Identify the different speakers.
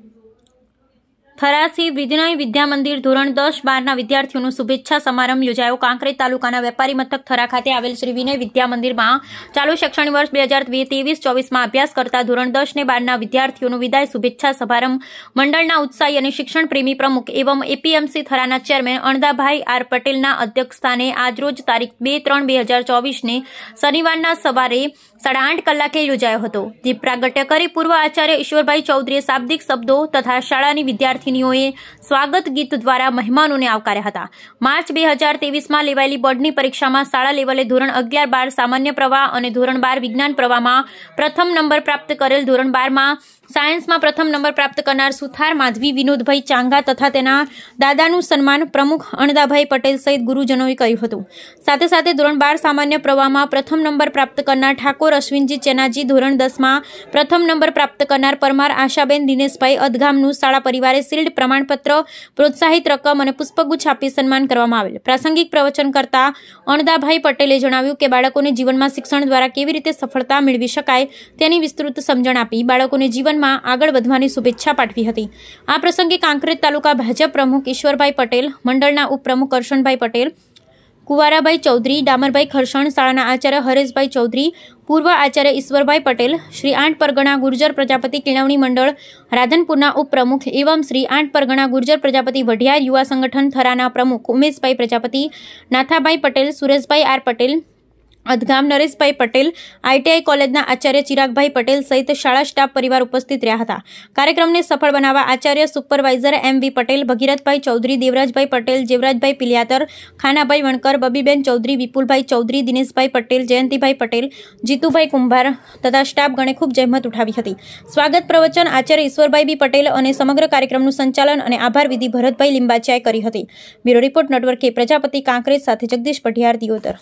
Speaker 1: people ખરાસી વિદ્યાનય વિદ્યા મંદિર ધોરણ 10 12 ના વિદ્યાર્થીઓનો શુભેચ્છા સમારોહ યોજાયો કાંકરી તાલુકાના વેપારી મતક થરા ખાતે આવેલ શ્રી વિનેય વિદ્યા મંદિરમાં ચાલુ શૈક્ષણિક વર્ષ 2023-24 માં અભ્યાસ કરતા ધોરણ 10 ને 12 ના વિદ્યાર્થીઓનો વિદાય શુભેચ્છા સભરમ મંડળના ઉત્સાહી અને શિક્ષણ પ્રેમી પ્રમુખ તેમજ APMC થરાના ચેરમેન અણદાભાઈ આર પટેલના અધ્યક્ષસ્થાને આજરોજ તારીખ 2 3 2024 ને શનિવારના સવારે 8:30 કલાકે યોજાયો હતો દીપ પ્રાગટ્ય કરી પૂર્વ આચાર્ય ઈશ્વરભાઈ ચૌધરીએ શાર્દિક શબ્દો તથા શાળાની વિદ્યાર્થી વિદ્યાર્થીનીઓએ સ્વાગત ગીત દ્વારા મહેમાનોને આવકાર્યા હતા માર્ચ બે હજાર તેવીસમાં લેવાયેલી બોર્ડની પરીક્ષામાં શાળા લેવલે ધોરણ અગિયાર બાર સામાન્ય પ્રવાહ અને ધોરણ બાર વિજ્ઞાન પ્રવાહમાં પ્રથમ નંબર પ્રાપ્ત કરેલ ધોરણ બારમાં સાયન્સમાં પ્રથમ નંબર પ્રાપ્ત કરનાર સુથાર માધવી વિનોદભાઈ ચાંગા તથા તેના દાદાનું સન્માન પ્રમુખ અણદાભાઈ પટેલ સહિત ગુરુજનોએ કર્યું હતું સાથે સાથે ધોરણ બાર સામાન્ય પ્રવાહમાં પ્રથમ નંબર પ્રાપ્ત કરનાર ઠાકોર અશ્વિનજી ચેનાજી ધોરણ દસમાં પ્રથમ નંબર પ્રાપ્ત કરનાર પરમાર આશાબેન દિનેશભાઈ અધગામનું શાળા પરિવારે શ્રી પ્રમાણપત્ર પ્રોત્સાહિત રકમ અને પુષ્પગુચ્છ આપી સન્માન કરવામાં આવેલ. প্রাসঙ্গিক પ્રવચનકર્તા અણદાભાઈ પટેલે જણાવ્યું કે બાળકોને જીવનમાં શિક્ષણ દ્વારા કેવી રીતે સફળતા મળી શકે તેની વિસ્તૃત સમજણ આપી બાળકોને જીવનમાં આગળ વધવાની શુભેચ્છા પાઠવી હતી. આ પ્રસંગે કાંકરેટ તાલુકા ભાજપ પ્રમુખ ઈશ્વરભાઈ પટેલ, મંડળના ઉપપ્રમુખ અરશનભાઈ પટેલ કુવારાભાઈ ચૌધરી ડામરભાઈ ખરસણ શાળાના આચાર્ય હરેશભાઈ ચૌધરી પૂર્વ આચાર્ય ઈશ્વરભાઈ પટેલ શ્રી આઠ પરગણા ગુર્જર પ્રજાપતિ કેળવણી મંડળ રાધનપુરના ઉપપ્રમુખ એવમ શ્રી આઠ પરગણા ગુર્જર પ્રજાપતિ વઢિયાર યુવા સંગઠન થરાના પ્રમુખ ઉમેશભાઈ પ્રજાપતિ નાથાભાઈ પટેલ સુરેશભાઈ આર પટેલ અધગામ નરેશભાઈ પટેલ આઈટીઆઈ કોલેજના આચાર્ય ચિરાગભાઈ પટેલ સહિત શાળા સ્ટાફ પરિવાર ઉપસ્થિત રહ્યા હતા કાર્યક્રમને સફળ બનાવવા આચાર્ય supervisor M V Patel Bhagirathbhai Chaudhary Devrajbhai Patel Jivrajbhai Piliyatar Khanabhai Vankar Babiben Chaudhary Vipulbhai Chaudhary Dineshbhai Patel Jayantibhai Patel Jitubhai Kumbhar તથા સ્ટાફ ગણે ખૂબ જહેમત ઉઠાવી હતી સ્વાગત પ્રવચન આચાર્ય ઈશ્વરભાઈ બી પટેલ અને સમગ્ર કાર્યક્રમનું સંચાલન અને આભાર વિધિ ભરતભાઈ લિંબાચિયાએ કરી હતી બ્યુરો રિપોર્ટ નેટવર્કે પ્રજાપતિ કાંકરેજ સાથે જગદીશ પઢિયાર દિયોદર